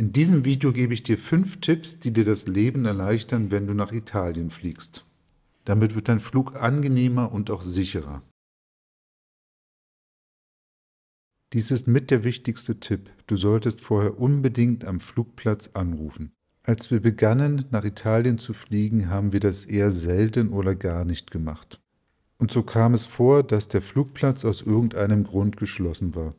In diesem Video gebe ich dir fünf Tipps, die dir das Leben erleichtern, wenn du nach Italien fliegst. Damit wird dein Flug angenehmer und auch sicherer. Dies ist mit der wichtigste Tipp. Du solltest vorher unbedingt am Flugplatz anrufen. Als wir begannen, nach Italien zu fliegen, haben wir das eher selten oder gar nicht gemacht. Und so kam es vor, dass der Flugplatz aus irgendeinem Grund geschlossen war.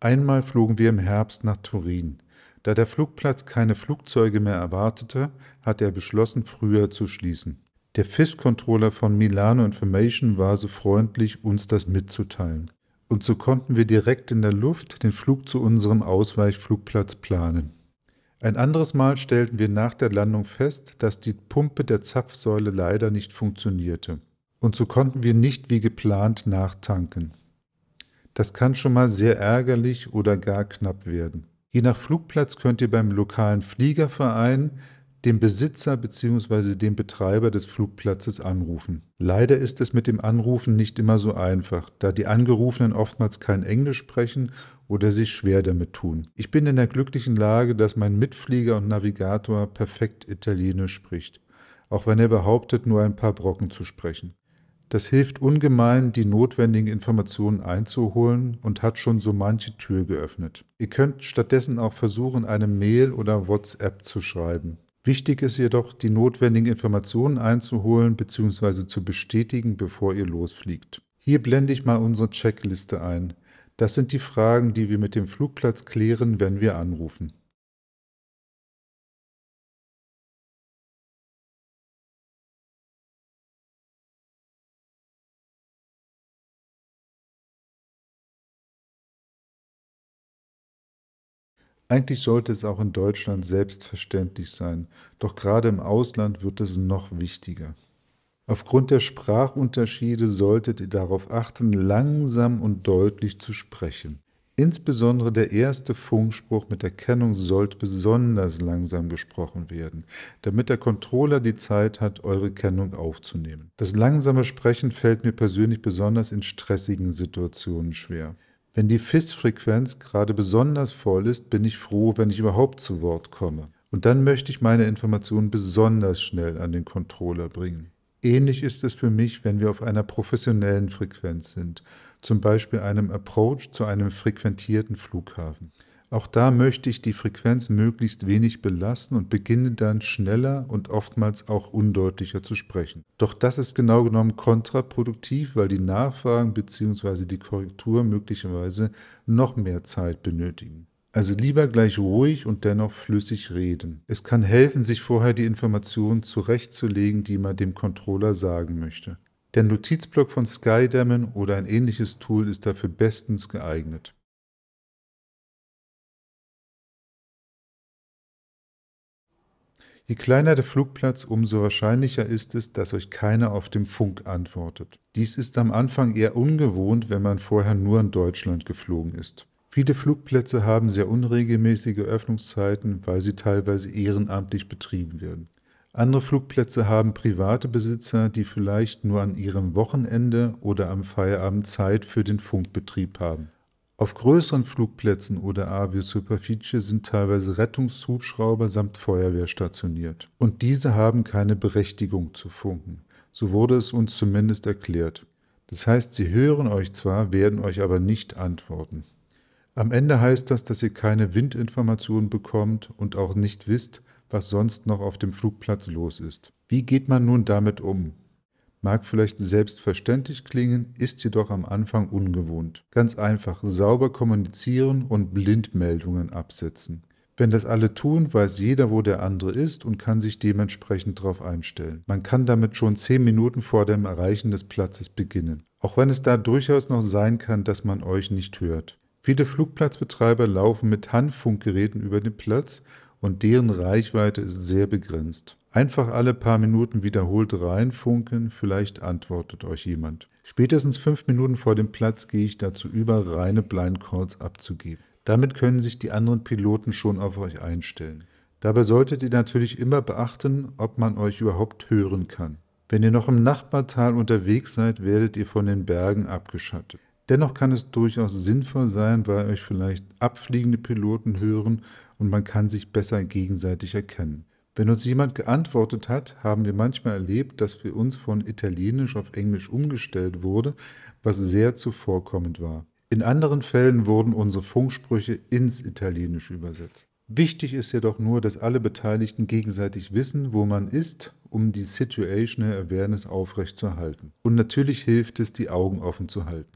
Einmal flogen wir im Herbst nach Turin. Da der Flugplatz keine Flugzeuge mehr erwartete, hatte er beschlossen, früher zu schließen. Der Fischcontroller von Milano Information war so freundlich, uns das mitzuteilen. Und so konnten wir direkt in der Luft den Flug zu unserem Ausweichflugplatz planen. Ein anderes Mal stellten wir nach der Landung fest, dass die Pumpe der Zapfsäule leider nicht funktionierte. Und so konnten wir nicht wie geplant nachtanken. Das kann schon mal sehr ärgerlich oder gar knapp werden. Je nach Flugplatz könnt ihr beim lokalen Fliegerverein den Besitzer bzw. den Betreiber des Flugplatzes anrufen. Leider ist es mit dem Anrufen nicht immer so einfach, da die Angerufenen oftmals kein Englisch sprechen oder sich schwer damit tun. Ich bin in der glücklichen Lage, dass mein Mitflieger und Navigator perfekt Italienisch spricht, auch wenn er behauptet, nur ein paar Brocken zu sprechen. Das hilft ungemein, die notwendigen Informationen einzuholen und hat schon so manche Tür geöffnet. Ihr könnt stattdessen auch versuchen, eine Mail oder WhatsApp zu schreiben. Wichtig ist jedoch, die notwendigen Informationen einzuholen bzw. zu bestätigen, bevor ihr losfliegt. Hier blende ich mal unsere Checkliste ein. Das sind die Fragen, die wir mit dem Flugplatz klären, wenn wir anrufen. Eigentlich sollte es auch in Deutschland selbstverständlich sein, doch gerade im Ausland wird es noch wichtiger. Aufgrund der Sprachunterschiede solltet ihr darauf achten, langsam und deutlich zu sprechen. Insbesondere der erste Funkspruch mit Erkennung sollte besonders langsam gesprochen werden, damit der Controller die Zeit hat, eure Kennung aufzunehmen. Das langsame Sprechen fällt mir persönlich besonders in stressigen Situationen schwer. Wenn die FIS-Frequenz gerade besonders voll ist, bin ich froh, wenn ich überhaupt zu Wort komme. Und dann möchte ich meine Informationen besonders schnell an den Controller bringen. Ähnlich ist es für mich, wenn wir auf einer professionellen Frequenz sind, zum Beispiel einem Approach zu einem frequentierten Flughafen. Auch da möchte ich die Frequenz möglichst wenig belasten und beginne dann schneller und oftmals auch undeutlicher zu sprechen. Doch das ist genau genommen kontraproduktiv, weil die Nachfragen bzw. die Korrektur möglicherweise noch mehr Zeit benötigen. Also lieber gleich ruhig und dennoch flüssig reden. Es kann helfen, sich vorher die Informationen zurechtzulegen, die man dem Controller sagen möchte. Der Notizblock von Skydemon oder ein ähnliches Tool ist dafür bestens geeignet. Je kleiner der Flugplatz, umso wahrscheinlicher ist es, dass euch keiner auf dem Funk antwortet. Dies ist am Anfang eher ungewohnt, wenn man vorher nur in Deutschland geflogen ist. Viele Flugplätze haben sehr unregelmäßige Öffnungszeiten, weil sie teilweise ehrenamtlich betrieben werden. Andere Flugplätze haben private Besitzer, die vielleicht nur an ihrem Wochenende oder am Feierabend Zeit für den Funkbetrieb haben. Auf größeren Flugplätzen oder Superficie sind teilweise Rettungshubschrauber samt Feuerwehr stationiert. Und diese haben keine Berechtigung zu funken. So wurde es uns zumindest erklärt. Das heißt, sie hören euch zwar, werden euch aber nicht antworten. Am Ende heißt das, dass ihr keine Windinformationen bekommt und auch nicht wisst, was sonst noch auf dem Flugplatz los ist. Wie geht man nun damit um? mag vielleicht selbstverständlich klingen, ist jedoch am Anfang ungewohnt. Ganz einfach sauber kommunizieren und Blindmeldungen absetzen. Wenn das alle tun, weiß jeder, wo der andere ist und kann sich dementsprechend darauf einstellen. Man kann damit schon zehn Minuten vor dem Erreichen des Platzes beginnen, auch wenn es da durchaus noch sein kann, dass man euch nicht hört. Viele Flugplatzbetreiber laufen mit Handfunkgeräten über den Platz und deren Reichweite ist sehr begrenzt. Einfach alle paar Minuten wiederholt reinfunken, vielleicht antwortet euch jemand. Spätestens fünf Minuten vor dem Platz gehe ich dazu über, reine Blind Calls abzugeben. Damit können sich die anderen Piloten schon auf euch einstellen. Dabei solltet ihr natürlich immer beachten, ob man euch überhaupt hören kann. Wenn ihr noch im Nachbartal unterwegs seid, werdet ihr von den Bergen abgeschattet. Dennoch kann es durchaus sinnvoll sein, weil euch vielleicht abfliegende Piloten hören und man kann sich besser gegenseitig erkennen. Wenn uns jemand geantwortet hat, haben wir manchmal erlebt, dass für uns von Italienisch auf Englisch umgestellt wurde, was sehr zuvorkommend war. In anderen Fällen wurden unsere Funksprüche ins Italienische übersetzt. Wichtig ist jedoch nur, dass alle Beteiligten gegenseitig wissen, wo man ist, um die Situational Awareness aufrechtzuerhalten. Und natürlich hilft es, die Augen offen zu halten.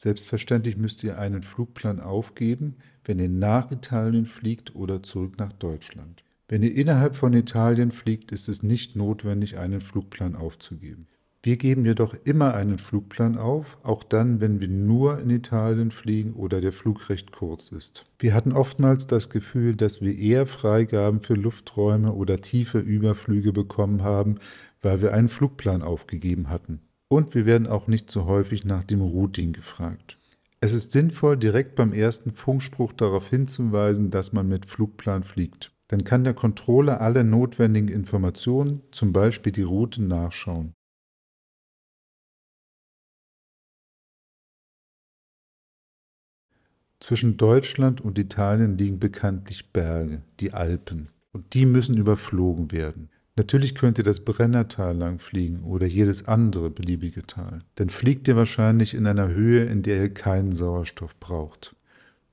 Selbstverständlich müsst ihr einen Flugplan aufgeben, wenn ihr nach Italien fliegt oder zurück nach Deutschland. Wenn ihr innerhalb von Italien fliegt, ist es nicht notwendig, einen Flugplan aufzugeben. Wir geben jedoch immer einen Flugplan auf, auch dann, wenn wir nur in Italien fliegen oder der Flug recht kurz ist. Wir hatten oftmals das Gefühl, dass wir eher Freigaben für Lufträume oder tiefe Überflüge bekommen haben, weil wir einen Flugplan aufgegeben hatten. Und wir werden auch nicht so häufig nach dem Routing gefragt. Es ist sinnvoll, direkt beim ersten Funkspruch darauf hinzuweisen, dass man mit Flugplan fliegt. Dann kann der Controller alle notwendigen Informationen, zum Beispiel die Route, nachschauen. Zwischen Deutschland und Italien liegen bekanntlich Berge, die Alpen, und die müssen überflogen werden. Natürlich könnt ihr das Brennertal lang fliegen oder jedes andere beliebige Tal. Dann fliegt ihr wahrscheinlich in einer Höhe, in der ihr keinen Sauerstoff braucht.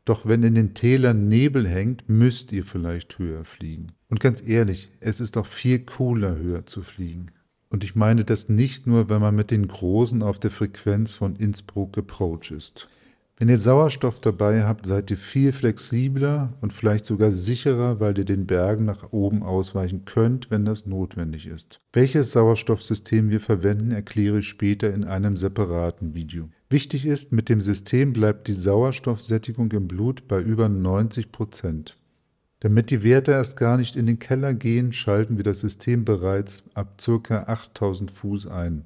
Doch wenn in den Tälern Nebel hängt, müsst ihr vielleicht höher fliegen. Und ganz ehrlich, es ist auch viel cooler, höher zu fliegen. Und ich meine das nicht nur, wenn man mit den Großen auf der Frequenz von Innsbruck Approach ist. Wenn ihr Sauerstoff dabei habt, seid ihr viel flexibler und vielleicht sogar sicherer, weil ihr den Bergen nach oben ausweichen könnt, wenn das notwendig ist. Welches Sauerstoffsystem wir verwenden, erkläre ich später in einem separaten Video. Wichtig ist, mit dem System bleibt die Sauerstoffsättigung im Blut bei über 90 Prozent. Damit die Werte erst gar nicht in den Keller gehen, schalten wir das System bereits ab ca. 8000 Fuß ein.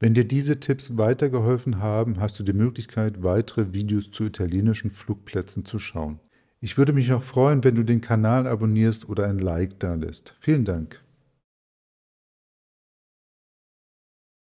Wenn dir diese Tipps weitergeholfen haben, hast du die Möglichkeit, weitere Videos zu italienischen Flugplätzen zu schauen. Ich würde mich auch freuen, wenn du den Kanal abonnierst oder ein Like da lässt. Vielen Dank.